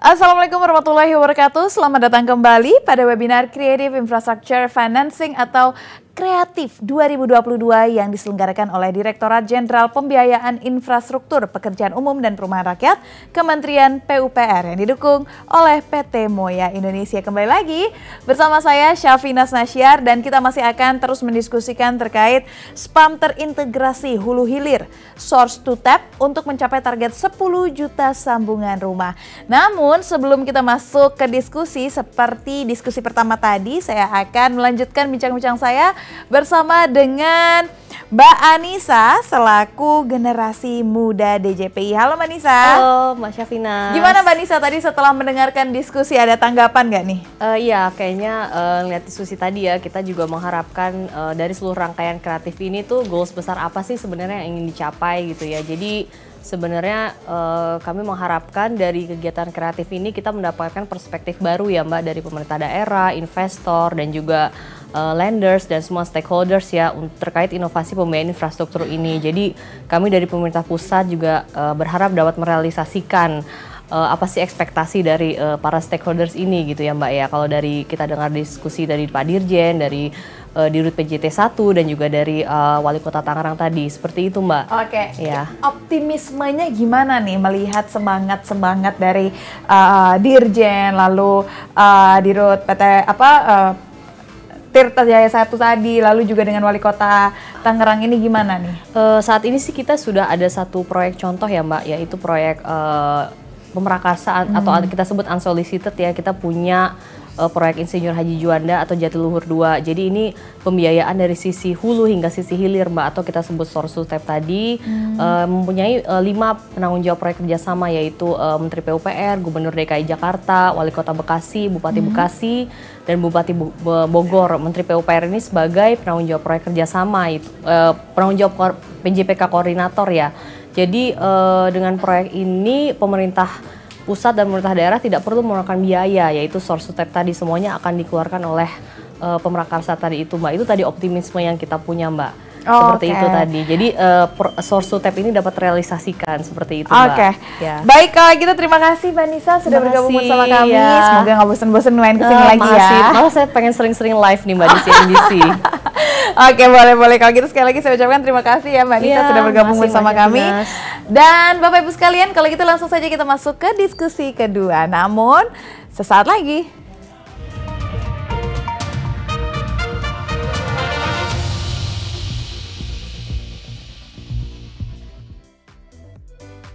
Assalamualaikum warahmatullahi wabarakatuh. Selamat datang kembali pada webinar Creative Infrastructure Financing atau Kreatif 2022 yang diselenggarakan oleh Direktorat Jenderal Pembiayaan Infrastruktur Pekerjaan Umum dan Perumahan Rakyat, Kementerian PUPR yang didukung oleh PT Moya Indonesia. Kembali lagi bersama saya Syafina Nasyar dan kita masih akan terus mendiskusikan terkait spam terintegrasi hulu hilir source to tap untuk mencapai target 10 juta sambungan rumah. Namun sebelum kita masuk ke diskusi seperti diskusi pertama tadi, saya akan melanjutkan bincang-bincang saya bersama dengan Mbak Anissa selaku generasi muda DJPI. Halo Mbak Anissa. Halo Mbak Syafina. Gimana Mbak Anissa tadi setelah mendengarkan diskusi ada tanggapan nggak nih? Uh, iya kayaknya uh, eh, lihat diskusi tadi ya kita juga mengharapkan uh, dari seluruh rangkaian kreatif ini tuh goals besar apa sih sebenarnya yang ingin dicapai gitu ya. Jadi sebenarnya uh, kami mengharapkan dari kegiatan kreatif ini kita mendapatkan perspektif baru ya Mbak dari pemerintah daerah, investor dan juga uh, lenders dan semua stakeholders ya terkait inovasi pembiayaan infrastruktur ini. Jadi kami dari pemerintah pusat juga uh, berharap dapat merealisasikan uh, apa sih ekspektasi dari uh, para stakeholders ini gitu ya Mbak ya. Kalau dari kita dengar diskusi dari Pak Dirjen, dari uh, di Rut PJT 1 dan juga dari uh, Wali Kota Tangerang tadi. Seperti itu, Mbak. Oke. Okay. Ya. Optimismenya gimana nih melihat semangat-semangat dari uh, Dirjen lalu uh, di PT apa uh, Tirta Jaya satu tadi, lalu juga dengan wali kota Tangerang ini gimana nih? Uh, saat ini sih kita sudah ada satu proyek contoh ya Mbak, yaitu proyek uh, hmm. atau kita sebut unsolicited ya, kita punya eh, proyek Insinyur Haji Juanda atau Jatiluhur II. Jadi ini pembiayaan dari sisi hulu hingga sisi hilir Mbak atau kita sebut source step tadi hmm. uh, mempunyai uh, lima penanggung jawab proyek kerjasama yaitu uh, Menteri PUPR, Gubernur DKI Jakarta, Wali Kota Bekasi, Bupati hmm. Bekasi, dan Bupati Bogor, Menteri PUPR ini sebagai penanggung jawab proyek kerjasama, eh, penanggung jawab PJPK koordinator ya. Jadi eh, dengan proyek ini pemerintah pusat dan pemerintah daerah tidak perlu mengeluarkan biaya, yaitu source tap tadi semuanya akan dikeluarkan oleh eh, pemrakarsa tadi itu, Mbak. Itu tadi optimisme yang kita punya, Mbak. Oh, seperti okay. itu tadi. Jadi uh, source to tap ini dapat realisasikan seperti itu, Oke. Okay. Ya. Baik kalau gitu terima kasih Mbak Nisa sudah terima bergabung bersama kami. Ya. Semoga nggak bosan-bosan main kesini uh, eh, lagi ya. makasih. ya. Malah saya pengen sering-sering live nih Mbak di CNBC. Oke, boleh-boleh. Kalau gitu sekali lagi saya ucapkan terima kasih ya Mbak Nisa ya, sudah bergabung masih, bersama kami. Benar. Dan Bapak Ibu sekalian, kalau gitu langsung saja kita masuk ke diskusi kedua. Namun, sesaat lagi.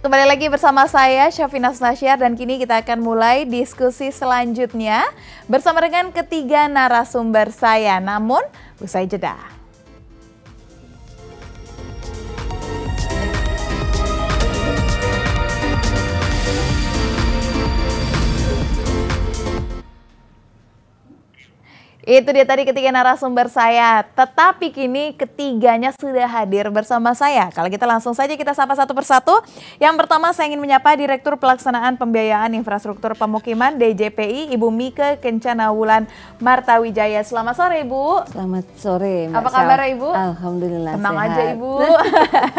Kembali lagi bersama saya Syafina Snasyar dan kini kita akan mulai diskusi selanjutnya bersama dengan ketiga narasumber saya. Namun usai jeda. Itu dia tadi ketiga narasumber saya. Tetapi kini ketiganya sudah hadir bersama saya. Kalau kita gitu langsung saja kita sapa satu persatu. Yang pertama saya ingin menyapa Direktur Pelaksanaan Pembiayaan Infrastruktur Pemukiman DJPI, Ibu Mika Kencana Wulan Martawijaya. Selamat sore Ibu. Selamat sore. Mbak Apa kabar Ibu? Alhamdulillah Tenang sehat. aja Ibu.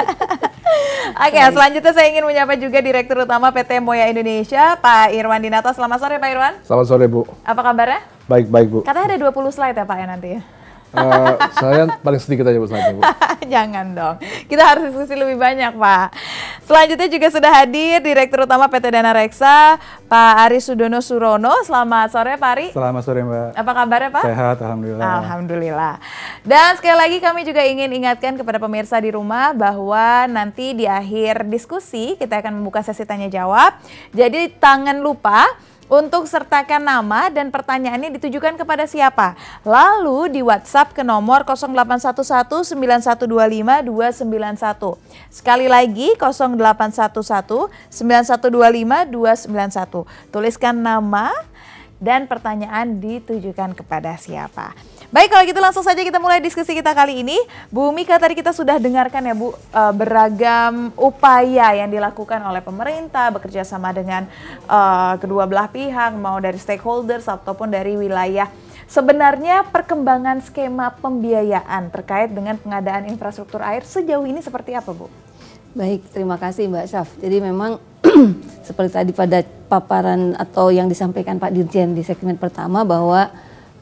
Oke, okay, selanjutnya saya ingin menyapa juga Direktur Utama PT Moya Indonesia, Pak Irwan Dinato. Selamat sore Pak Irwan. Selamat sore Bu. Apa kabarnya? Baik-baik Bu. Katanya ada 20 slide ya Pak ya nanti ya? Eh, saya paling sedikit aja Bu Bu. Jangan dong. Kita harus diskusi lebih banyak, Pak. Selanjutnya juga sudah hadir Direktur Utama PT Dana Reksa, Pak Ari Sudono Surono. Selamat sore, Pak Ari. Selamat sore, Mbak. Apa kabarnya, Pak? Sehat, Alhamdulillah. Alhamdulillah. Dan sekali lagi kami juga ingin ingatkan kepada pemirsa di rumah bahwa nanti di akhir diskusi kita akan membuka sesi tanya jawab. Jadi tangan lupa untuk sertakan nama dan pertanyaan ini ditujukan kepada siapa. Lalu di WhatsApp ke nomor 0811-9125-291. Sekali lagi 0811-9125-291. Tuliskan nama dan pertanyaan ditujukan kepada siapa. Baik kalau gitu langsung saja kita mulai diskusi kita kali ini. Bu Mika tadi kita sudah dengarkan ya Bu e, beragam upaya yang dilakukan oleh pemerintah bekerja sama dengan uh, kedua belah pihak mau dari stakeholders ataupun dari wilayah. Sebenarnya perkembangan skema pembiayaan terkait dengan pengadaan infrastruktur air sejauh ini seperti apa Bu? Baik, terima kasih Mbak Syaf. Jadi memang seperti tadi pada paparan atau yang disampaikan Pak Dirjen di segmen pertama bahwa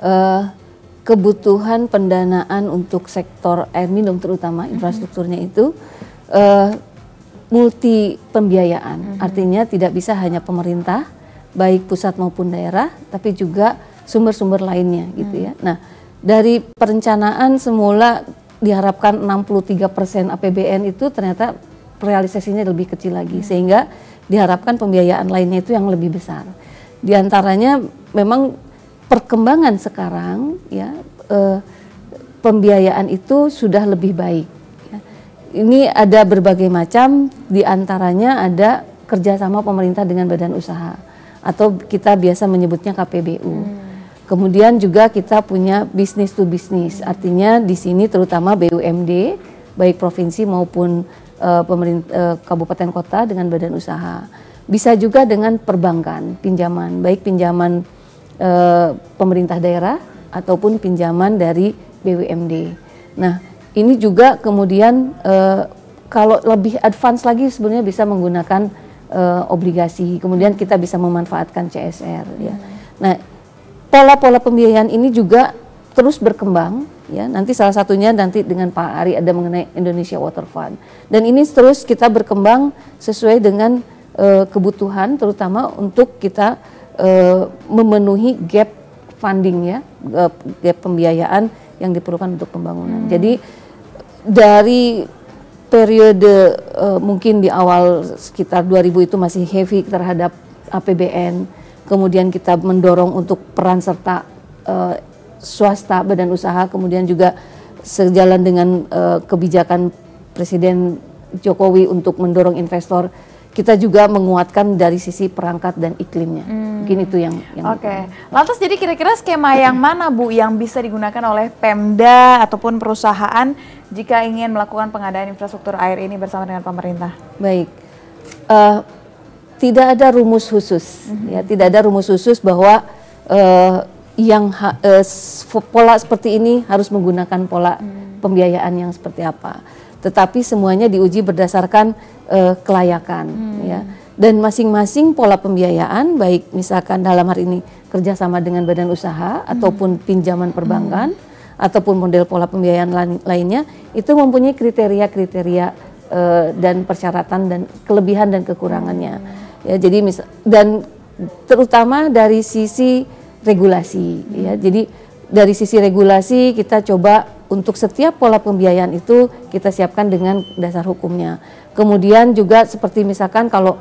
uh, kebutuhan pendanaan untuk sektor air minum terutama mhm. infrastrukturnya itu uh, multi pembiayaan. Mm -hmm. Artinya tidak bisa hanya pemerintah baik pusat maupun daerah tapi juga sumber-sumber lainnya gitu ya. Mhm. Nah, dari perencanaan semula diharapkan 63% APBN itu ternyata realisasinya lebih kecil lagi hmm. sehingga diharapkan pembiayaan lainnya itu yang lebih besar. Di antaranya memang perkembangan sekarang ya eh, pembiayaan itu sudah lebih baik. Ya. Ini ada berbagai macam, diantaranya ada kerjasama pemerintah dengan badan usaha atau kita biasa menyebutnya KPBU. Hmm. Kemudian juga kita punya bisnis to bisnis, artinya di sini terutama BUMD baik provinsi maupun e, eh, pemerintah eh, e, kabupaten kota dengan badan usaha. Bisa juga dengan perbankan, pinjaman, baik pinjaman e, pemerintah daerah ataupun pinjaman dari BUMD. Nah, ini juga kemudian e, kalau lebih advance lagi sebenarnya bisa menggunakan e, obligasi. Kemudian kita bisa memanfaatkan CSR ya. Hmm. Nah, pola-pola pembiayaan ini juga terus berkembang ya. Nanti salah satunya nanti dengan Pak Ari ada mengenai Indonesia Water Fund. Dan ini terus kita berkembang sesuai dengan e, kebutuhan terutama untuk kita uh, memenuhi gap funding ya eh, gap pembiayaan yang diperlukan untuk pembangunan. Hmm. Jadi dari periode uh, mungkin di awal sekitar 2000 itu masih heavy terhadap APBN, kemudian kita mendorong untuk peran serta uh, swasta badan usaha, kemudian juga sejalan dengan uh, kebijakan Presiden Jokowi untuk mendorong investor kita juga menguatkan dari sisi perangkat dan iklimnya. Hmm. Mungkin itu yang. yang Oke. Okay. Lantas jadi kira-kira skema yang mana Bu yang bisa digunakan oleh Pemda ataupun perusahaan jika ingin melakukan pengadaan infrastruktur air ini bersama dengan pemerintah? Baik. Uh, tidak ada rumus khusus, -hmm. ya tidak ada rumus khusus bahwa uh, yang ha, uh, pola seperti ini harus menggunakan pola mm. pembiayaan yang seperti apa tetapi semuanya diuji berdasarkan uh, kelayakan hmm. ya dan masing-masing pola pembiayaan baik misalkan dalam hari ini kerjasama dengan badan usaha hmm. ataupun pinjaman perbankan hmm. ataupun model pola pembiayaan lain lainnya itu mempunyai kriteria-kriteria uh, dan persyaratan dan kelebihan dan kekurangannya hmm. ya jadi misal dan terutama dari sisi regulasi ya. hmm. ya jadi dari sisi regulasi kita coba untuk setiap pola pembiayaan itu kita siapkan dengan dasar hukumnya. Kemudian juga seperti misalkan kalau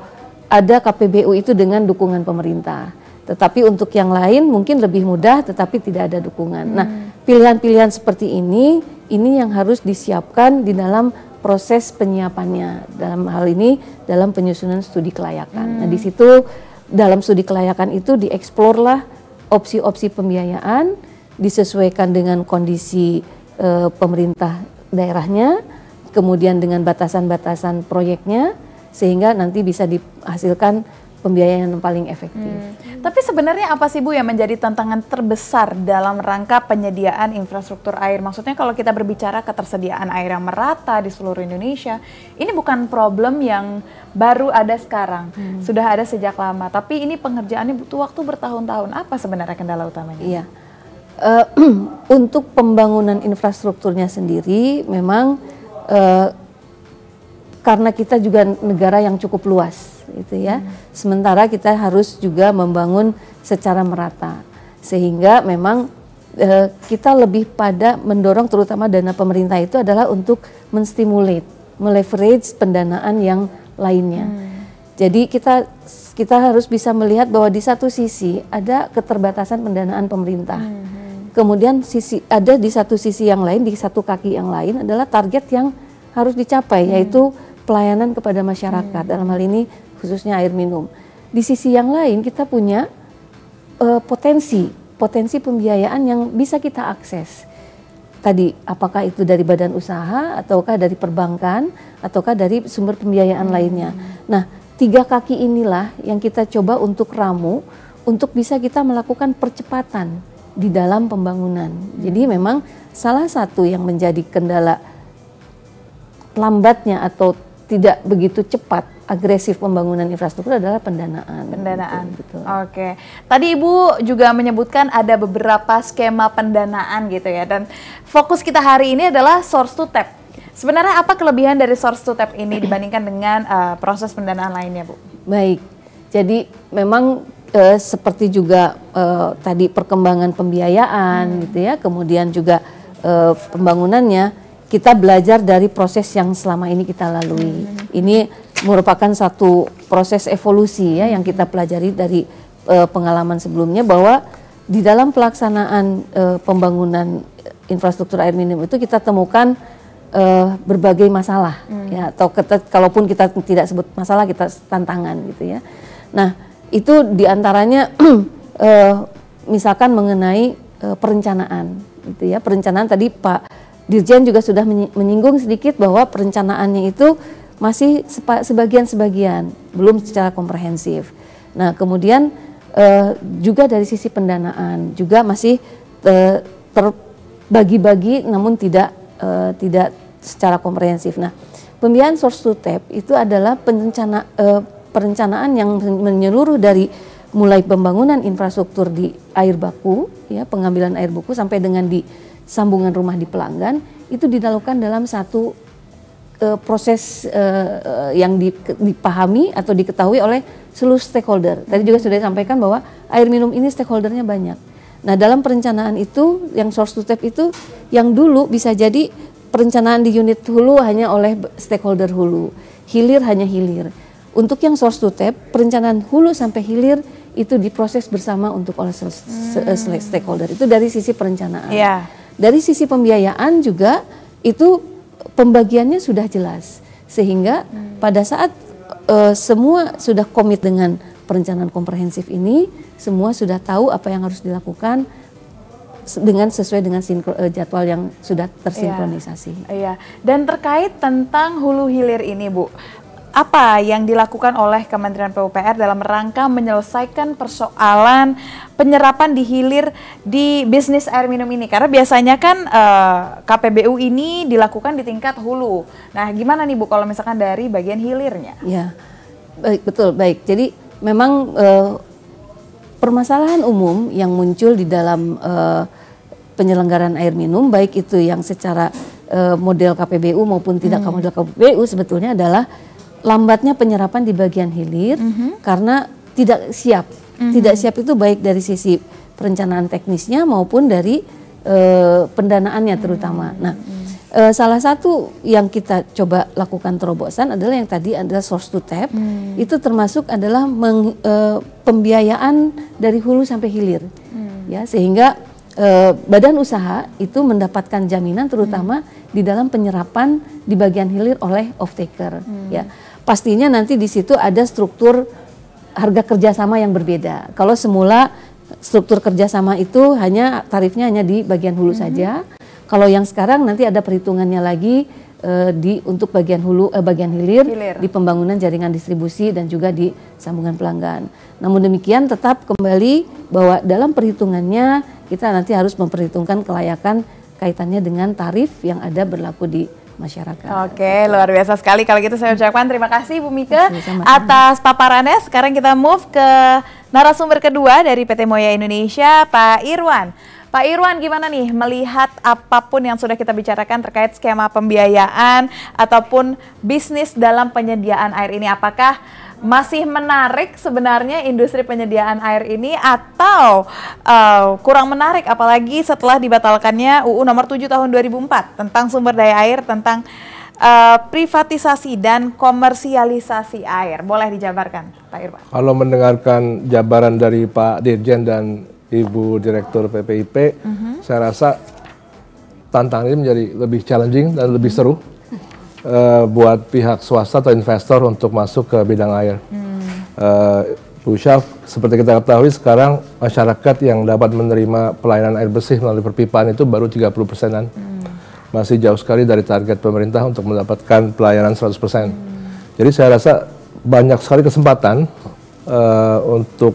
ada KPBU itu dengan dukungan pemerintah. Tetapi untuk yang lain mungkin lebih mudah tetapi tidak ada dukungan. Nah, hmm. Nah, pilihan-pilihan seperti ini ini yang harus disiapkan di dalam proses penyiapannya. Dalam hal ini dalam penyusunan studi kelayakan. Hmm. Nah, di hmm. situ dalam studi kelayakan itu dieksplorlah opsi-opsi pembiayaan disesuaikan dengan kondisi e, pemerintah daerahnya, kemudian dengan batasan-batasan proyeknya, sehingga nanti bisa dihasilkan pembiayaan yang paling efektif. Hmm. Tapi sebenarnya apa sih Bu yang menjadi tantangan terbesar dalam rangka penyediaan infrastruktur air? Maksudnya kalau kita berbicara ketersediaan air yang merata di seluruh Indonesia, ini bukan problem yang baru ada sekarang, hmm. sudah ada sejak lama. Tapi ini pengerjaannya butuh waktu bertahun-tahun. Apa sebenarnya kendala utamanya? Iya uh, untuk pembangunan infrastrukturnya sendiri memang uh, karena kita juga negara yang cukup luas gitu ya. Hmm. Sementara kita harus juga membangun secara merata. Sehingga memang uh, kita lebih pada mendorong terutama dana pemerintah itu adalah untuk menstimulate, meleverage pendanaan yang lainnya. Hmm. Jadi kita kita harus bisa melihat bahwa di satu sisi ada keterbatasan pendanaan pemerintah. Hmm Kemudian sisi ada di satu sisi yang lain, di satu kaki yang lain adalah target yang harus dicapai, hmm. yaitu pelayanan kepada masyarakat. Hmm. Dalam hal ini khususnya air minum. Di sisi yang lain kita punya uh, potensi, potensi pembiayaan yang bisa kita akses. Tadi apakah itu dari badan usaha ataukah dari perbankan ataukah dari sumber pembiayaan hmm. lainnya. Nah, tiga kaki inilah yang kita coba untuk ramu untuk bisa kita melakukan percepatan di dalam pembangunan. Jadi hmm. memang salah satu yang menjadi kendala lambatnya atau tidak begitu cepat agresif pembangunan infrastruktur adalah pendanaan. Pendanaan, gitu, betul. Gitu. Oke. Tadi Ibu juga menyebutkan ada beberapa skema pendanaan gitu ya dan fokus kita hari ini adalah source to tap. Sebenarnya apa kelebihan dari source to tap ini dibandingkan dengan uh, proses pendanaan lainnya, Bu? Baik. Jadi memang eh, seperti juga eh, tadi perkembangan pembiayaan hmm. gitu ya, kemudian juga eh, pembangunannya kita belajar dari proses yang selama ini kita lalui. Hmm. Ini merupakan satu proses evolusi ya yang kita pelajari dari eh, pengalaman sebelumnya bahwa di dalam pelaksanaan eh, pembangunan infrastruktur air minum itu kita temukan uh, berbagai masalah hmm. ya atau kalaupun kita tidak sebut masalah kita tantangan gitu ya. Nah, itu diantaranya eh, misalkan mengenai eh, perencanaan gitu ya perencanaan tadi Pak Dirjen juga sudah menyinggung sedikit bahwa perencanaannya itu masih sebagian-sebagian belum secara komprehensif. Nah kemudian eh, juga dari sisi pendanaan juga masih eh, terbagi-bagi namun tidak eh, tidak secara komprehensif. Nah pembiayaan source to tap itu adalah perencana eh, perencanaan yang menyeluruh dari mulai pembangunan infrastruktur di air baku, ya pengambilan air baku sampai dengan di sambungan rumah di pelanggan itu dilakukan dalam satu uh, proses uh, yang dipahami atau diketahui oleh seluruh stakeholder. Tadi juga sudah disampaikan bahwa air minum ini stakeholdernya banyak. Nah dalam perencanaan itu yang source to tap itu yang dulu bisa jadi perencanaan di unit hulu hanya oleh stakeholder hulu, hilir hanya hilir untuk yang source to tap, perencanaan hulu sampai hilir itu diproses bersama untuk oleh hmm. stakeholder. Itu dari sisi perencanaan. Ya. Dari sisi pembiayaan juga itu pembagiannya sudah jelas sehingga hmm. pada saat uh, semua sudah komit dengan perencanaan komprehensif ini, semua sudah tahu apa yang harus dilakukan dengan sesuai dengan sinkro, eh, jadwal yang sudah iya. tersinkronisasi. Iya. iya. Dan terkait tentang hulu hilir ini, Bu apa yang dilakukan oleh Kementerian PUPR dalam rangka menyelesaikan persoalan penyerapan di hilir di bisnis air minum ini? Karena biasanya kan eh, KPBU ini dilakukan di tingkat hulu. Nah, gimana nih Bu kalau misalkan dari bagian hilirnya? Ya, baik betul baik. Jadi memang eh, permasalahan umum yang muncul di dalam eh, penyelenggaraan air minum, baik itu yang secara eh, model KPBU maupun tidak hmm. model KPBU sebetulnya adalah lambatnya penyerapan di bagian hilir mm -hmm. karena tidak siap. Mm -hmm. Tidak siap itu baik dari sisi perencanaan teknisnya maupun dari e, pendanaannya terutama. Mm -hmm. Nah, e, salah satu yang kita coba lakukan terobosan adalah yang tadi adalah source to tap. Mm -hmm. Itu termasuk adalah meng, e, pembiayaan dari hulu sampai hilir. Mm -hmm. Ya, sehingga badan usaha itu mendapatkan jaminan terutama hmm. di dalam penyerapan di bagian hilir oleh off taker hmm. ya pastinya nanti di situ ada struktur harga kerjasama yang berbeda. Kalau semula struktur kerjasama itu hanya tarifnya hanya di bagian hulu mm -hmm. saja. Kalau yang sekarang nanti ada perhitungannya lagi uh, di untuk bagian hulu eh, bagian hilir, hilir di pembangunan jaringan distribusi dan juga di sambungan pelanggan. Namun demikian tetap kembali bahwa dalam perhitungannya kita nanti harus memperhitungkan kelayakan kaitannya dengan tarif yang ada berlaku di masyarakat. Oke, luar biasa sekali. Kalau gitu saya ucapkan terima kasih Bu Mika atas paparannya. Sekarang kita move ke narasumber kedua dari PT Moya Indonesia, Pak Irwan. Pak Irwan, gimana nih melihat apapun yang sudah kita bicarakan terkait skema pembiayaan ataupun bisnis dalam penyediaan air ini? Apakah masih menarik sebenarnya industri penyediaan air ini atau uh, kurang menarik apalagi setelah dibatalkannya UU nomor 7 tahun 2004 tentang sumber daya air tentang uh, privatisasi dan komersialisasi air. Boleh dijabarkan Pak Irwan Kalau mendengarkan jabaran dari Pak Dirjen dan Ibu Direktur PPIP, uh -huh. saya rasa tantangannya menjadi lebih challenging dan lebih uh -huh. seru uh, buat pihak swasta atau investor untuk masuk ke bidang air. Hmm. Uh, Bu Syaf, seperti kita ketahui sekarang masyarakat yang dapat menerima pelayanan air bersih melalui perpipaan itu baru 30 persenan. Hmm. Masih jauh sekali dari target pemerintah untuk mendapatkan pelayanan 100 persen. Hmm. Jadi saya rasa banyak sekali kesempatan uh, untuk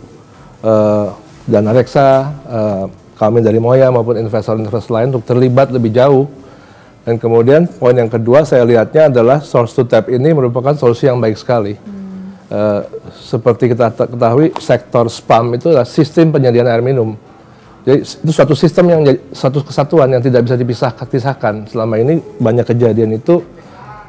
uh, dana reksa, uh, kami dari Moya maupun investor-investor lain untuk terlibat lebih jauh dan kemudian poin yang kedua saya lihatnya adalah source to tap ini merupakan solusi yang baik sekali. Hmm. Uh, seperti kita ketahui sektor spam itu adalah sistem penyediaan air minum. Jadi itu suatu sistem yang satu kesatuan yang tidak bisa dipisahkan pisahkan. Selama ini banyak kejadian itu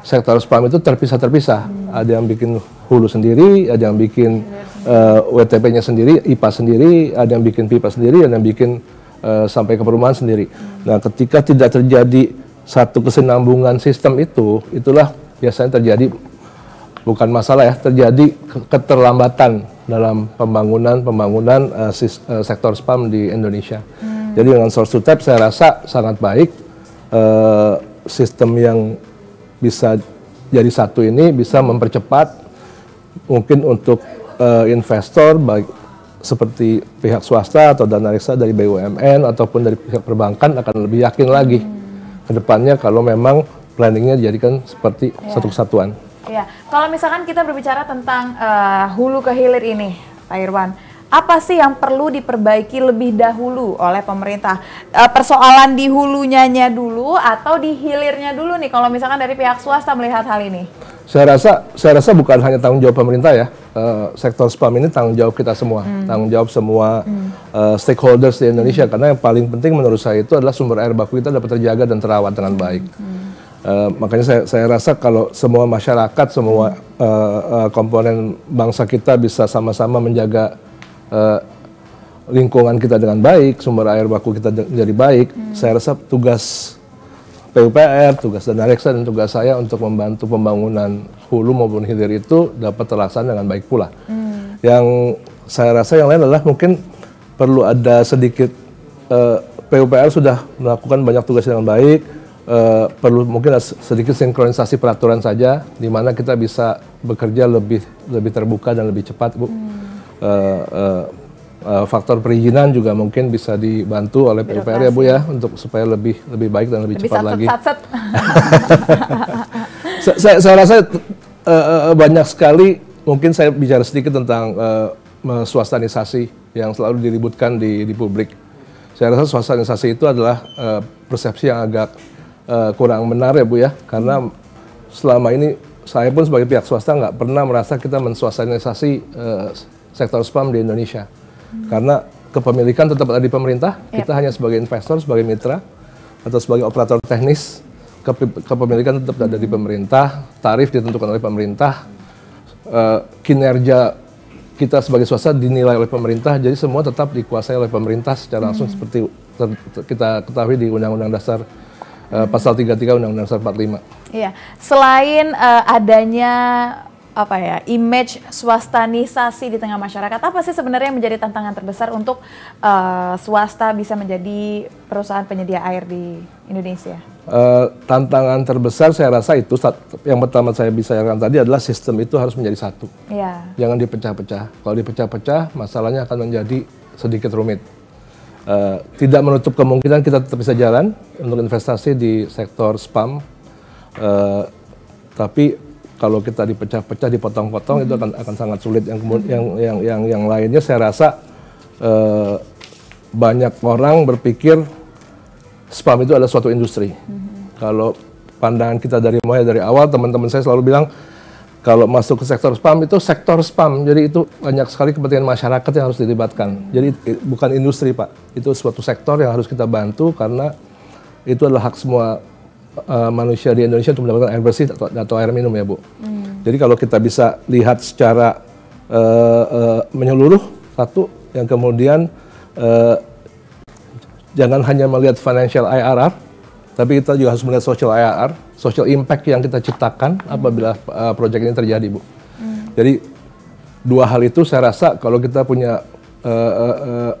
sektor spam itu terpisah-terpisah. Hmm. Ada yang bikin hulu sendiri, ada yang bikin uh, eh, WTP-nya sendiri, IPA sendiri, ada yang bikin pipa sendiri, ada yang bikin uh, sampai ke perumahan sendiri. Hmm. Nah, ketika tidak terjadi satu kesinambungan sistem itu, itulah biasanya terjadi bukan masalah ya, terjadi keterlambatan dalam pembangunan pembangunan uh, uh, sektor spam di Indonesia. Hmm. Jadi dengan source to tap saya rasa sangat baik uh, sistem yang bisa jadi satu ini bisa mempercepat mungkin untuk uh, investor baik seperti pihak swasta atau dana reksa dari BUMN ataupun dari pihak perbankan akan lebih yakin lagi. Hmm kedepannya kalau memang planningnya dijadikan seperti ya. satu kesatuan. Iya, kalau misalkan kita berbicara tentang uh, hulu ke hilir ini, Pak Irwan, apa sih yang perlu diperbaiki lebih dahulu oleh pemerintah? E, persoalan di hulunya dulu atau di hilirnya dulu nih kalau misalkan dari pihak swasta melihat hal ini? Saya rasa saya rasa bukan hanya tanggung jawab pemerintah ya. E, sektor spam ini tanggung jawab kita semua, hmm. tanggung jawab semua hmm. e, stakeholders di Indonesia hmm. karena yang paling penting menurut saya itu adalah sumber air baku kita dapat terjaga dan terawat dengan hmm. baik. Hmm. Uh, makanya saya, saya rasa kalau semua masyarakat, semua uh, uh, komponen bangsa kita bisa sama-sama menjaga uh, lingkungan kita dengan baik, sumber air baku kita menjadi baik, hmm. saya rasa tugas PUPR, tugas dan reksa dan tugas saya untuk membantu pembangunan hulu maupun hilir itu dapat terlaksana dengan baik pula. Hmm. Yang saya rasa yang lain adalah mungkin perlu ada sedikit uh, eh, PUPR sudah melakukan banyak tugas dengan baik, uh, perlu mungkin sedikit sinkronisasi peraturan saja, di mana kita bisa bekerja lebih lebih terbuka dan lebih cepat, Bu. Hmm uh, uh, uh, faktor perizinan juga mungkin bisa dibantu oleh PUPR ya Bu ya untuk supaya lebih lebih baik dan lebih, lebih cepat satset, lagi. Satset. saya, saya rasa uh, banyak sekali mungkin saya bicara sedikit tentang uh, swastanisasi yang selalu diributkan di, di publik. Saya rasa swastanisasi itu adalah uh, persepsi yang agak uh, kurang benar ya Bu ya karena selama ini saya pun sebagai pihak swasta nggak pernah merasa kita menswastanisasi uh, sektor spam di Indonesia. Hmm. Karena kepemilikan tetap ada di pemerintah, yep. Iya. kita hanya sebagai investor, sebagai mitra, atau sebagai operator teknis, kepemilikan tetap ada di pemerintah, tarif ditentukan oleh pemerintah, uh, kinerja kita sebagai swasta dinilai oleh pemerintah, jadi semua tetap dikuasai oleh pemerintah secara langsung hmm. seperti kita ketahui di Undang-Undang Dasar uh, Pasal 33 Undang-Undang Dasar 45. Iya, selain uh, adanya apa ya image swastanisasi di tengah masyarakat apa sih sebenarnya yang menjadi tantangan terbesar untuk uh, swasta bisa menjadi perusahaan penyedia air di Indonesia? Uh, tantangan terbesar saya rasa itu yang pertama saya bisa bicarakan tadi adalah sistem itu harus menjadi satu, yeah. jangan dipecah-pecah. Kalau dipecah-pecah masalahnya akan menjadi sedikit rumit. Uh, tidak menutup kemungkinan kita tetap bisa jalan untuk investasi di sektor spam, uh, tapi kalau kita dipecah-pecah, dipotong-potong mm -hmm. itu akan akan sangat sulit. Yang kemudian yang mm-hmm. yang yang yang lainnya saya rasa eh, banyak orang berpikir spam itu adalah suatu industri. Mm -hmm. Kalau pandangan kita dari mulai dari awal, teman-teman saya selalu bilang kalau masuk ke sektor spam itu sektor spam. Jadi itu banyak sekali kepentingan masyarakat yang harus dilibatkan. Jadi bukan industri, Pak. Itu suatu sektor yang harus kita bantu karena itu adalah hak semua uh, manusia di Indonesia untuk mendapatkan air bersih atau, atau air minum ya Bu. Hmm. Jadi kalau kita bisa lihat secara uh, uh, menyeluruh satu, yang kemudian uh, jangan hanya melihat financial IRR, tapi kita juga harus melihat social IRR, social impact yang kita ciptakan hmm. apabila uh, proyek ini terjadi Bu. Hmm. Jadi dua hal itu saya rasa kalau kita punya uh, uh, uh,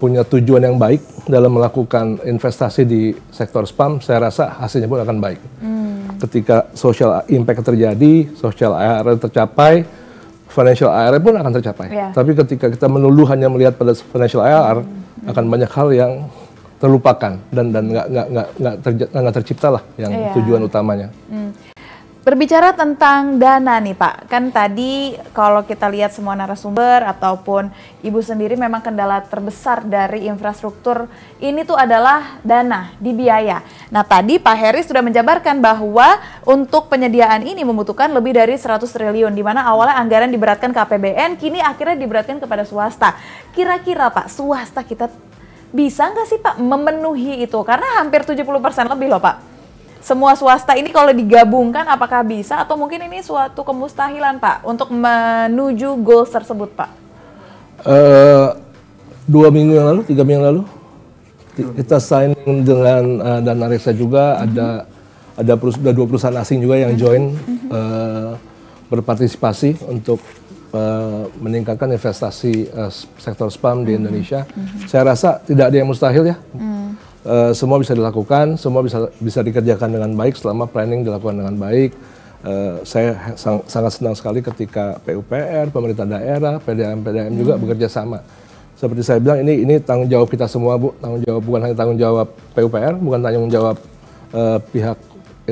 punya tujuan yang baik dalam melakukan investasi di sektor spam, saya rasa hasilnya pun akan baik. Hmm. Ketika social impact terjadi, social IR tercapai, financial IR pun akan tercapai. Yeah. Tapi ketika kita melulu hanya melihat pada financial IR, hmm. akan banyak hal yang terlupakan dan dan nggak nggak nggak nggak tercipta lah yang yeah. tujuan utamanya. Hmm. Berbicara tentang dana nih Pak, kan tadi kalau kita lihat semua narasumber ataupun Ibu sendiri memang kendala terbesar dari infrastruktur ini tuh adalah dana di biaya. Nah tadi Pak Heri sudah menjabarkan bahwa untuk penyediaan ini membutuhkan lebih dari 100 triliun, di mana awalnya anggaran diberatkan ke APBN, kini akhirnya diberatkan kepada swasta. Kira-kira Pak, swasta kita bisa nggak sih Pak memenuhi itu? Karena hampir 70% lebih loh Pak semua swasta ini kalau digabungkan apakah bisa atau mungkin ini suatu kemustahilan Pak untuk menuju goals tersebut Pak? Uh, dua minggu yang lalu, tiga minggu yang lalu hmm. kita signing dengan uh, eh, dan Reksa juga mm-hmm. ada ada perus ada dua perusahaan asing juga yang hmm. join mm-hmm. uh, berpartisipasi untuk uh, meningkatkan investasi uh, sektor spam mm-hmm. di hmm. Indonesia. Mm-hmm. Saya rasa tidak ada yang mustahil ya. Mm-hmm Eh, semua bisa dilakukan, semua bisa bisa dikerjakan dengan baik selama planning dilakukan dengan baik. Uh, saya sang, sangat senang sekali ketika PUPR, pemerintah daerah, PDAM, PDAM hmm. juga bekerja sama. Seperti saya bilang ini ini tanggung jawab kita semua bu, tanggung jawab bukan hanya tanggung jawab PUPR, bukan tanggung jawab uh, pihak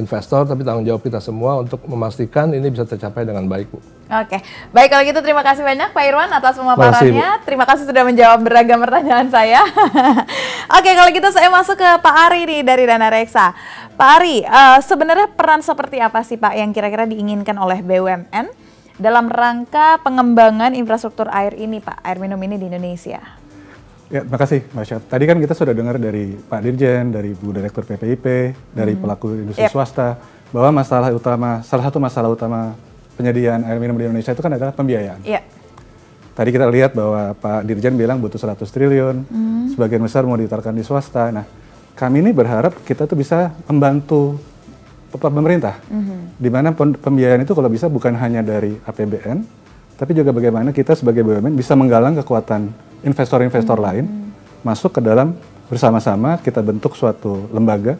investor, tapi tanggung jawab kita semua untuk memastikan ini bisa tercapai dengan baik bu. Oke, okay. baik kalau gitu terima kasih banyak Pak Irwan atas pemaparannya. terima kasih sudah menjawab beragam pertanyaan saya. Oke, okay, kalau gitu saya masuk ke Pak Ari nih dari Dana Reksa. Pak Ari, uh, sebenarnya peran seperti apa sih Pak yang kira-kira diinginkan oleh BUMN dalam rangka pengembangan infrastruktur air ini Pak, air minum ini di Indonesia? Ya, terima kasih Mas Tadi kan kita sudah dengar dari Pak Dirjen, dari Bu Direktur PPIP, dari hmm. pelaku industri yep. swasta, bahwa masalah utama, salah satu masalah utama penyediaan air minum di Indonesia itu kan adalah pembiayaan. Iya. Tadi kita lihat bahwa Pak Dirjen bilang butuh 100 triliun, mm. sebagian besar mau ditaruhkan di swasta. Nah, kami ini berharap kita tuh bisa membantu pemerintah, mm -hmm. di mana pembiayaan itu kalau bisa bukan hanya dari APBN, tapi juga bagaimana kita sebagai BUMN bisa menggalang kekuatan investor-investor mm -hmm. lain masuk ke dalam bersama-sama kita bentuk suatu lembaga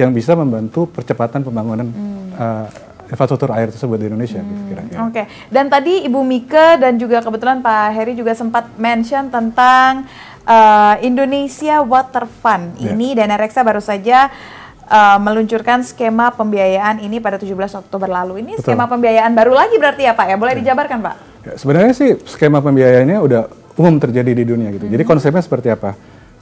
yang bisa membantu percepatan pembangunan mm. uh, infrastruktur air tersebut di Indonesia gitu, hmm. kira-kira. Oke. Okay. Dan tadi Ibu Mika dan juga kebetulan Pak Heri juga sempat mention tentang uh, Indonesia Water Fund. Yeah. Ini dan Reksa baru saja uh, meluncurkan skema pembiayaan ini pada 17 Oktober lalu. Ini Betul. skema pembiayaan baru lagi berarti ya Pak ya? Boleh yeah. dijabarkan Pak? Ya, sebenarnya sih skema pembiayaannya udah umum terjadi di dunia gitu. Hmm. Jadi konsepnya seperti apa?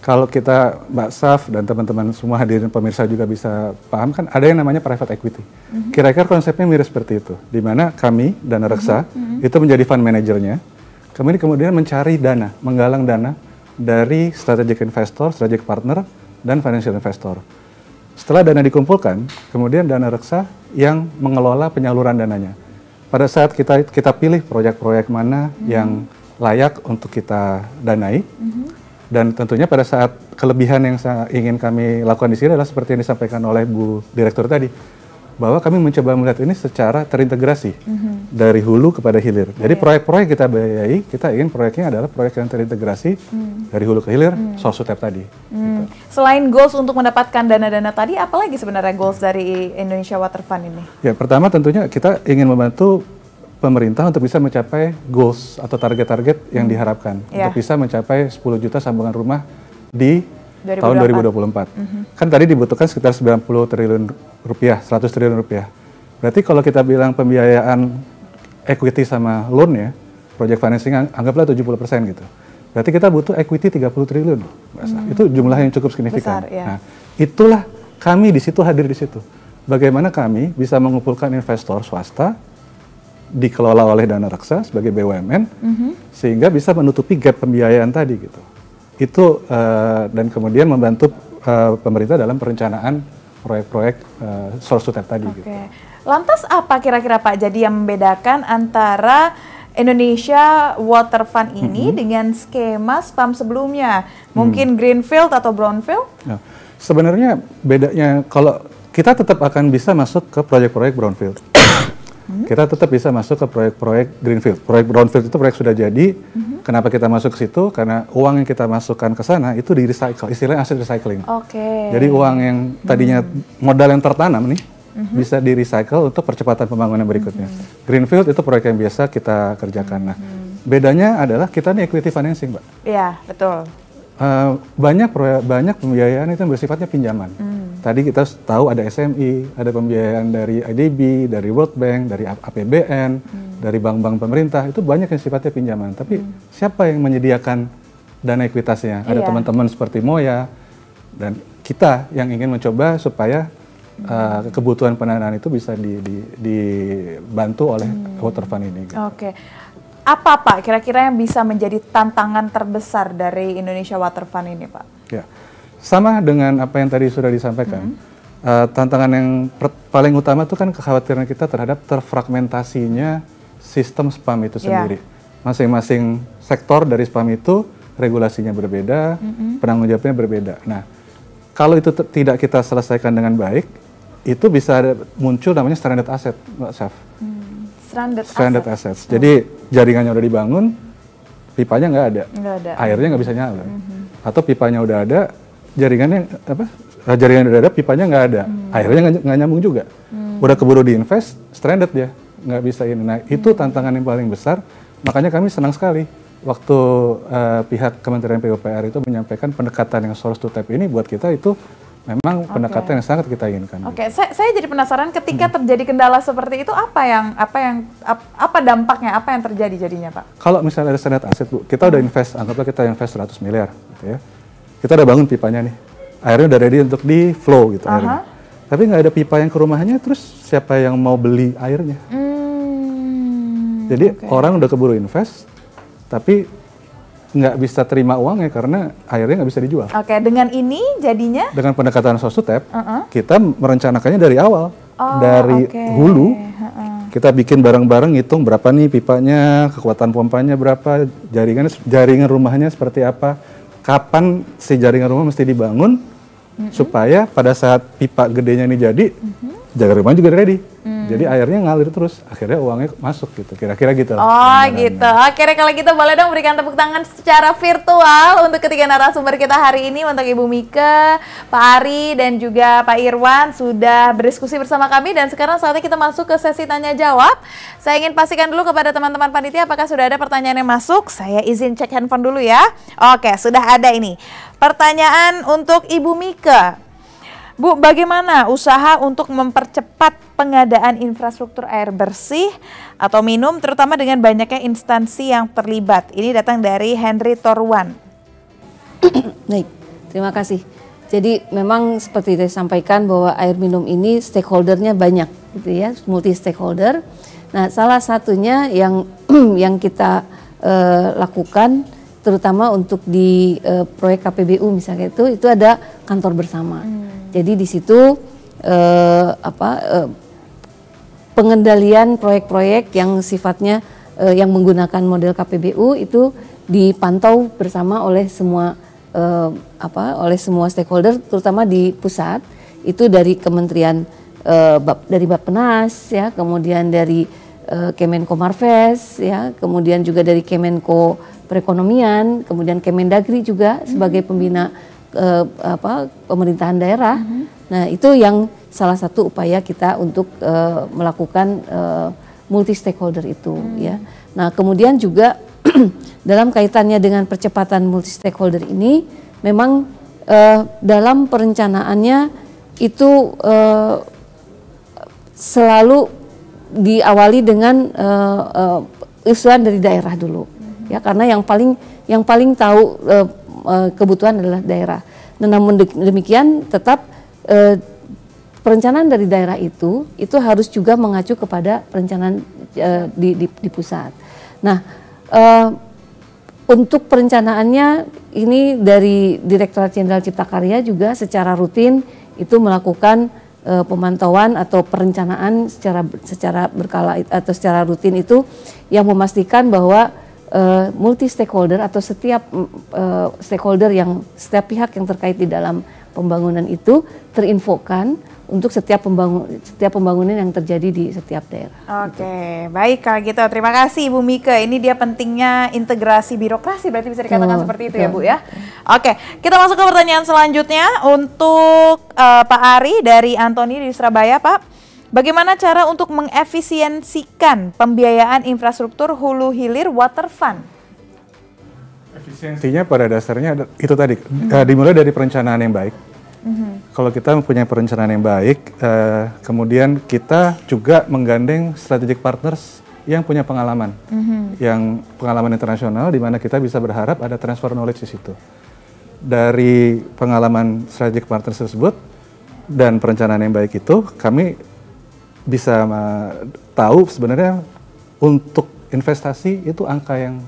kalau kita Mbak Saf dan teman-teman semua hadirin pemirsa juga bisa paham kan ada yang namanya private equity. Mm-hmm. Kira-kira konsepnya mirip seperti itu, di mana kami Dana Reksa mm-hmm. itu menjadi fund manajernya, kami kemudian mencari dana, menggalang dana dari strategic investor, strategic partner, dan financial investor. Setelah dana dikumpulkan, kemudian Dana Reksa yang mengelola penyaluran dananya. Pada saat kita kita pilih proyek-proyek mana mm-hmm. yang layak untuk kita danai. Mm-hmm dan tentunya pada saat kelebihan yang ingin kami lakukan di sini adalah seperti yang disampaikan oleh Bu Direktur tadi, bahwa kami mencoba melihat ini secara terintegrasi mm-hmm. dari hulu kepada hilir. Iya. Jadi proyek-proyek kita biayai, kita ingin proyeknya adalah proyek yang terintegrasi mm. dari hulu ke hilir, mm. soal tadi. Mm. Gitu. Selain goals untuk mendapatkan dana-dana tadi, apalagi sebenarnya goals dari Indonesia Water Fund ini? Ya pertama tentunya kita ingin membantu pemerintah untuk bisa mencapai goals atau target-target yang hmm. diharapkan yeah. untuk ya. bisa mencapai 10 juta sambungan rumah di 2024. tahun 2024. Mm -hmm. Kan tadi dibutuhkan sekitar 90 triliun rupiah, 100 triliun rupiah. Berarti kalau kita bilang pembiayaan equity sama loan ya, project financing an anggaplah 70% persen gitu. Berarti kita butuh equity 30 triliun. Hmm. Itu jumlah yang cukup signifikan. Besar, yeah. Nah, itulah kami di situ hadir di situ. Bagaimana kami bisa mengumpulkan investor swasta dikelola oleh dana raksa sebagai BUMN mm-hmm. sehingga bisa menutupi gap pembiayaan tadi gitu itu uh, dan kemudian membantu uh, pemerintah dalam perencanaan proyek-proyek uh, source tap tadi okay. gitu. Lantas apa kira-kira Pak jadi yang membedakan antara Indonesia Water Fund ini mm-hmm. dengan skema spam sebelumnya hmm. mungkin mm. greenfield atau brownfield? Nah, sebenarnya bedanya kalau kita tetap akan bisa masuk ke proyek-proyek brownfield Hmm? kita tetap bisa masuk ke proyek-proyek greenfield. Proyek brownfield itu proyek sudah jadi. Hmm. Kenapa kita masuk ke situ? Karena uang yang kita masukkan ke sana itu di recycle, istilahnya aset recycling. Oke. Okay. Jadi uang yang hmm. tadinya hmm. modal yang tertanam nih hmm. bisa di recycle untuk percepatan pembangunan berikutnya. Hmm. Greenfield itu proyek yang biasa kita kerjakan. Nah, hmm. bedanya adalah kita ini equity financing, Mbak. Iya, betul uh, banyak banyak pembiayaan itu yang bersifatnya pinjaman. Hmm. Tadi kita tahu ada SMI, ada pembiayaan dari IDB, dari World Bank, dari APBN, hmm. dari bank-bank pemerintah itu banyak yang sifatnya pinjaman. Tapi hmm. siapa yang menyediakan dana ekuitasnya? Ada iya. teman-teman iya. seperti Moya dan kita yang ingin mencoba supaya Uh, kebutuhan pendanaan itu bisa di, di, dibantu oleh hmm. water fund ini. Gitu. Oke, okay apa Pak kira-kira yang bisa menjadi tantangan terbesar dari Indonesia Water Fund ini Pak? Ya, sama dengan apa yang tadi sudah disampaikan. Mm -hmm. Uh, tantangan yang paling utama itu kan kekhawatiran kita terhadap terfragmentasinya sistem SPAM itu ya. sendiri. Masing-masing yeah. sektor dari SPAM itu regulasinya berbeda, mm -hmm. penanggung jawabnya berbeda. Nah, kalau itu tidak kita selesaikan dengan baik, itu bisa muncul namanya stranded asset, Mbak Syaf. Mm Stranded, stranded assets. assets. Jadi jaringannya udah dibangun, pipanya nggak ada. ada. Airnya nggak bisa nyala. Mm hmm. Atau pipanya udah ada, jaringannya apa? Eh, jaringan udah ada, pipanya nggak ada. Hmm. Airnya nggak nyambung juga. Hmm. Udah keburu diinvest, stranded ya, Nggak bisa ini. Nah, itu hmm. tantangan yang paling besar. Makanya kami senang sekali waktu uh, pihak Kementerian PUPR itu menyampaikan pendekatan yang source to tap ini buat kita itu memang okay. pendekatan yang sangat kita inginkan. Oke, okay. saya, saya jadi penasaran ketika hmm. terjadi kendala seperti itu apa yang apa yang apa dampaknya apa yang terjadi jadinya pak? Kalau misalnya ada standar aset bu, kita udah invest anggaplah kita invest 100 miliar, gitu ya. Kita udah bangun pipanya nih, airnya udah ready untuk di flow gitu uh -huh. airnya. Tapi nggak ada pipa yang ke rumahnya, terus siapa yang mau beli airnya? Hmm, Jadi okay. orang udah keburu invest, tapi nggak bisa terima uangnya karena akhirnya nggak bisa dijual. Oke, okay, dengan ini jadinya? Dengan pendekatan sosutep, uh -uh. kita merencanakannya dari awal, oh, dari okay. hulu. Uh -uh. Kita bikin bareng-bareng, hitung berapa nih pipanya, kekuatan pompanya berapa, jaringan jaringan rumahnya seperti apa, kapan si jaringan rumah mesti dibangun, uh -uh. supaya pada saat pipa gedenya ini jadi, uh mm-hmm. jaringan rumah juga ready. Uh jadi hmm. airnya ngalir terus, akhirnya uangnya masuk gitu. Kira-kira gitu. Oh gitu. Akhirnya kalau gitu boleh dong berikan tepuk tangan secara virtual untuk ketiga narasumber kita hari ini untuk Ibu Mika, Pak Ari dan juga Pak Irwan sudah berdiskusi bersama kami dan sekarang saatnya kita masuk ke sesi tanya jawab. Saya ingin pastikan dulu kepada teman-teman panitia apakah sudah ada pertanyaan yang masuk. Saya izin cek handphone dulu ya. Oke, sudah ada ini. Pertanyaan untuk Ibu Mika. Bu, bagaimana usaha untuk mempercepat pengadaan infrastruktur air bersih atau minum terutama dengan banyaknya instansi yang terlibat. Ini datang dari Henry Torwan. Baik, terima kasih. Jadi memang seperti saya sampaikan bahwa air minum ini stakeholdernya banyak gitu ya, multi stakeholder. Nah, salah satunya yang yang kita eh, lakukan terutama untuk di e, proyek KPBU misalnya itu itu ada kantor bersama. Hmm. Jadi di situ e, apa e, pengendalian proyek-proyek yang sifatnya uh, yang menggunakan model KPBU itu dipantau bersama oleh semua uh, apa oleh semua stakeholder terutama di pusat itu dari Kementerian uh, dari Bappenas ya kemudian dari uh, Kemenko Marves ya kemudian juga dari Kemenko Perekonomian kemudian Kemendagri juga sebagai hmm. pembina Eh, apa pemerintahan daerah. Mm -hmm. Nah, itu yang salah satu upaya kita untuk uh, melakukan uh, eh, multi stakeholder itu mm. ya. Nah, kemudian juga dalam kaitannya dengan percepatan multi stakeholder ini memang uh, dalam perencanaannya itu uh, selalu diawali dengan uh, uh, usulan dari daerah dulu. Mm -hmm. Ya, karena yang paling yang paling tahu uh, uh, kebutuhan adalah daerah. Nah, namun demikian tetap uh, perencanaan dari daerah itu itu harus juga mengacu kepada perencanaan uh, di, di, di pusat. Nah, uh, untuk perencanaannya ini dari Direktorat Jenderal Cipta Karya juga secara rutin itu melakukan uh, pemantauan atau perencanaan secara secara berkala atau secara rutin itu yang memastikan bahwa uh, eh, multi stakeholder atau setiap uh, stakeholder yang setiap pihak yang terkait di dalam pembangunan itu terinfokan untuk setiap pembangun setiap pembangunan yang terjadi di setiap daerah. Oke, gitu. baik kalau gitu. Terima kasih Ibu Mika. Ini dia pentingnya integrasi birokrasi berarti bisa dikatakan oh, seperti itu ya, betul. ya Bu ya. Oke, kita masuk ke pertanyaan selanjutnya untuk uh, Pak Ari dari Antoni di Surabaya, Pak. Bagaimana cara untuk mengefisiensikan pembiayaan infrastruktur hulu hilir water fund? Efisiensinya pada dasarnya itu tadi mm -hmm. dimulai dari perencanaan yang baik. Mm -hmm. Kalau kita mempunyai perencanaan yang baik, eh, kemudian kita juga menggandeng strategic partners yang punya pengalaman, mm -hmm. yang pengalaman internasional di mana kita bisa berharap ada transfer knowledge di situ. Dari pengalaman strategic partners tersebut dan perencanaan yang baik itu, kami bisa tahu sebenarnya untuk investasi itu angka yang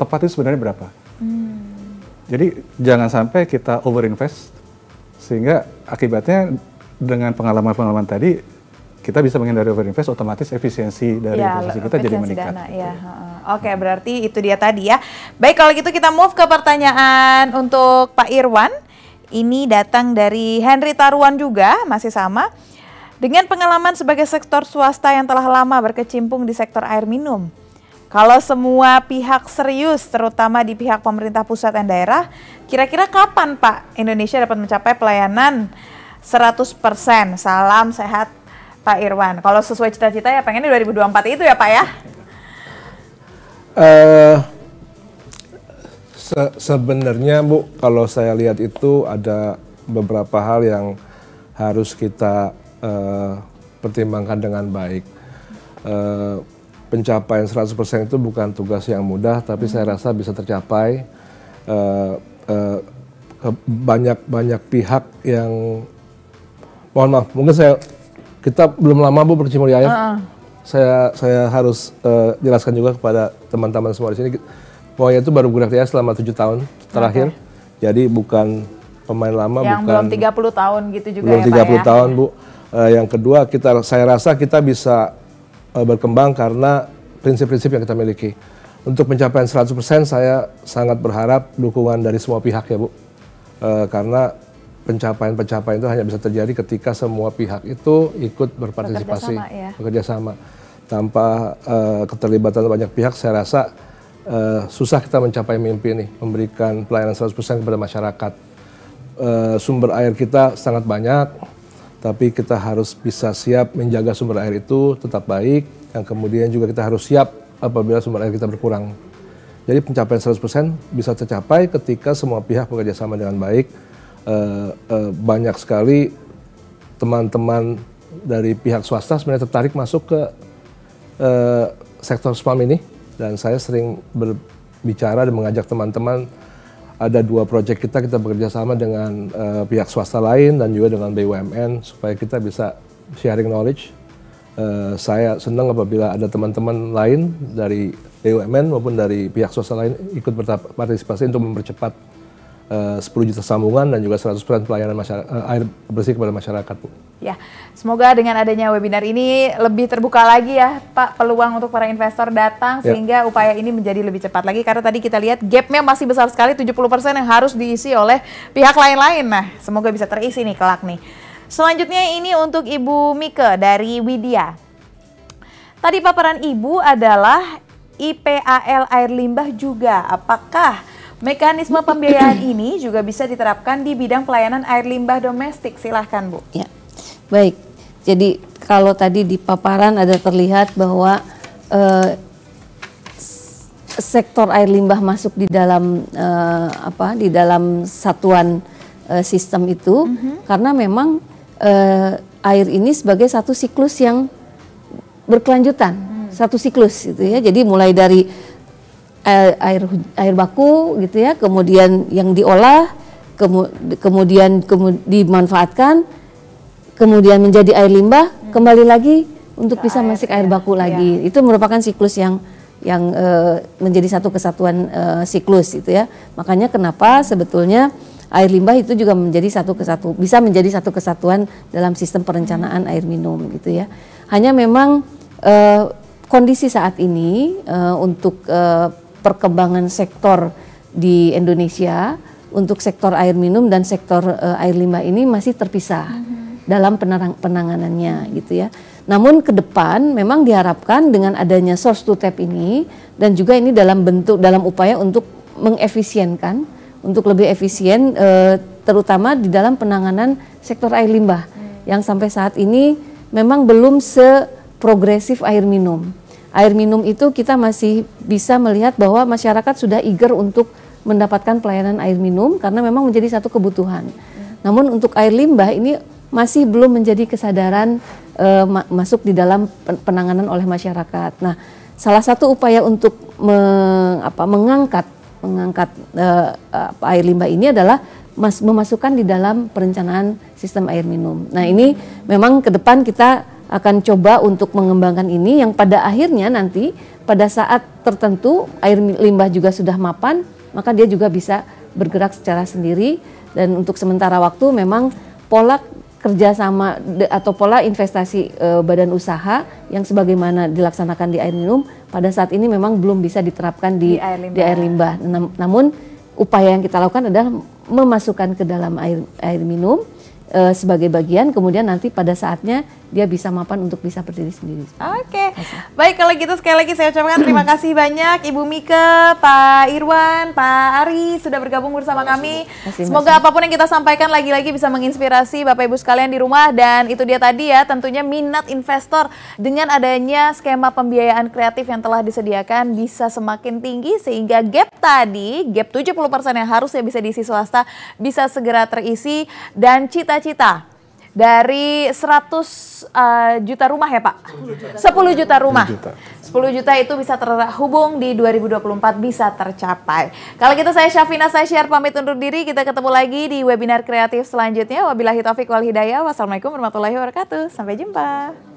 tepat itu sebenarnya berapa. Hmm. Jadi jangan sampai kita overinvest sehingga akibatnya dengan pengalaman-pengalaman tadi kita bisa menghindari overinvest otomatis efisiensi dari ya, investasi kita jadi meningkat. ya. Oke, okay, berarti itu dia tadi ya. Baik, kalau gitu kita move ke pertanyaan untuk Pak Irwan. Ini datang dari Henry Taruan juga, masih sama. Dengan pengalaman sebagai sektor swasta yang telah lama berkecimpung di sektor air minum, kalau semua pihak serius, terutama di pihak pemerintah pusat dan daerah, kira-kira kapan Pak Indonesia dapat mencapai pelayanan 100%? Salam sehat Pak Irwan. Kalau sesuai cita-cita ya pengennya 2024 itu ya Pak ya? Uh, se sebenarnya Bu, kalau saya lihat itu ada beberapa hal yang harus kita Eh, pertimbangkan dengan baik. Uh, pencapaian 100% itu bukan tugas yang mudah, tapi hmm. saya rasa bisa tercapai. Uh, eh, uh, banyak banyak pihak yang mohon maaf mungkin saya kita belum lama bu bercimuriaya uh ah, -uh. Ah. saya saya harus uh, jelaskan juga kepada teman-teman semua di sini Pokoknya itu baru bergerak ya selama tujuh tahun terakhir okay. jadi bukan pemain lama yang bukan belum 30 tahun gitu juga belum ya, 30 Pak, ya? tahun bu Uh, yang kedua kita saya rasa kita bisa uh, berkembang karena prinsip-prinsip yang kita miliki. Untuk pencapaian 100% saya sangat berharap dukungan dari semua pihak ya Bu. Uh, karena pencapaian-pencapaian itu hanya bisa terjadi ketika semua pihak itu ikut berpartisipasi, bekerja sama. Ya. Tanpa uh, keterlibatan banyak pihak saya rasa uh, susah kita mencapai mimpi ini, memberikan pelayanan 100% kepada masyarakat. Uh, sumber air kita sangat banyak, tapi kita harus bisa siap menjaga sumber air itu tetap baik, yang kemudian juga kita harus siap apabila sumber air kita berkurang. Jadi pencapaian 100% bisa tercapai ketika semua pihak bekerja sama dengan baik. E, e, banyak sekali teman-teman dari pihak swasta sebenarnya tertarik masuk ke e, sektor spam ini dan saya sering berbicara dan mengajak teman-teman ada dua proyek kita kita bekerja sama dengan uh, pihak swasta lain dan juga dengan BUMN supaya kita bisa sharing knowledge. Uh, saya senang apabila ada teman-teman lain dari BUMN maupun dari pihak swasta lain ikut berpartisipasi untuk mempercepat 10 eh, juta sambungan dan juga 100% pelayanan eh, air bersih kepada masyarakat, Bu. Ya, semoga dengan adanya webinar ini lebih terbuka lagi ya, Pak, peluang untuk para investor datang ya. sehingga upaya ini menjadi lebih cepat lagi karena tadi kita lihat gapnya masih besar sekali 70% yang harus diisi oleh pihak lain-lain. Nah, semoga bisa terisi nih kelak nih. Selanjutnya ini untuk Ibu Mika dari Widya. Tadi paparan Ibu adalah IPAL air limbah juga. Apakah Mekanisme pembiayaan ini juga bisa diterapkan di bidang pelayanan air limbah domestik. Silahkan Bu. Ya, baik. Jadi kalau tadi di paparan ada terlihat bahwa eh, sektor air limbah masuk di dalam eh, apa di dalam satuan eh, sistem itu mm -hmm. karena memang eh, air ini sebagai satu siklus yang berkelanjutan, mm. satu siklus gitu ya. Jadi mulai dari air air, air baku gitu ya, kemudian yang diolah, kemu, kemudian kemu, dimanfaatkan, kemudian menjadi air limbah, hmm. kembali lagi untuk Ke bisa masuk air ya. baku lagi. Ya. Itu merupakan siklus yang yang e, menjadi satu kesatuan e, siklus itu ya. Makanya kenapa sebetulnya air limbah itu juga menjadi satu kesatu bisa menjadi satu kesatuan dalam sistem perencanaan hmm. air minum gitu ya. Hanya memang e, kondisi saat ini e, untuk e, perkembangan sektor di Indonesia untuk sektor air minum dan sektor uh, air limbah ini masih terpisah mm-hmm. dalam penerang, penanganannya gitu ya. Namun ke depan memang diharapkan dengan adanya source to tap ini dan juga ini dalam bentuk dalam upaya untuk mengefisienkan untuk lebih efisien uh, terutama di dalam penanganan sektor air limbah mm-hmm. yang sampai saat ini memang belum seprogresif air minum air minum itu kita masih bisa melihat bahwa masyarakat sudah eager untuk mendapatkan pelayanan air minum karena memang menjadi satu kebutuhan. Namun untuk air limbah ini masih belum menjadi kesadaran e, ma masuk di dalam penanganan oleh masyarakat. Nah, salah satu upaya untuk me apa, mengangkat mengangkat e, air limbah ini adalah mas memasukkan di dalam perencanaan sistem air minum. Nah, ini memang ke depan kita akan coba untuk mengembangkan ini yang pada akhirnya nanti pada saat tertentu air limbah juga sudah mapan maka dia juga bisa bergerak secara sendiri dan untuk sementara waktu memang pola kerjasama atau pola investasi e, badan usaha yang sebagaimana dilaksanakan di air minum pada saat ini memang belum bisa diterapkan di, di air limbah. Di air limbah. namun upaya yang kita lakukan adalah memasukkan ke dalam air air minum e, sebagai bagian kemudian nanti pada saatnya dia bisa mapan untuk bisa berdiri sendiri. Oke, okay. baik kalau gitu sekali lagi saya ucapkan terima kasih banyak Ibu Mika, Pak Irwan, Pak Ari sudah bergabung bersama kami. Semoga apapun yang kita sampaikan lagi-lagi bisa menginspirasi Bapak Ibu sekalian di rumah dan itu dia tadi ya tentunya minat investor dengan adanya skema pembiayaan kreatif yang telah disediakan bisa semakin tinggi sehingga gap tadi, gap 70% yang harusnya bisa diisi swasta bisa segera terisi dan cita-cita dari 100 uh, eh, juta rumah ya Pak? 10 juta, rumah. 10 juta. itu bisa terhubung di 2024 bisa tercapai. Kalau gitu saya Syafina saya share pamit undur diri. Kita ketemu lagi di webinar kreatif selanjutnya. Wabillahi taufik wal hidayah. Wassalamualaikum warahmatullahi wabarakatuh. Sampai jumpa.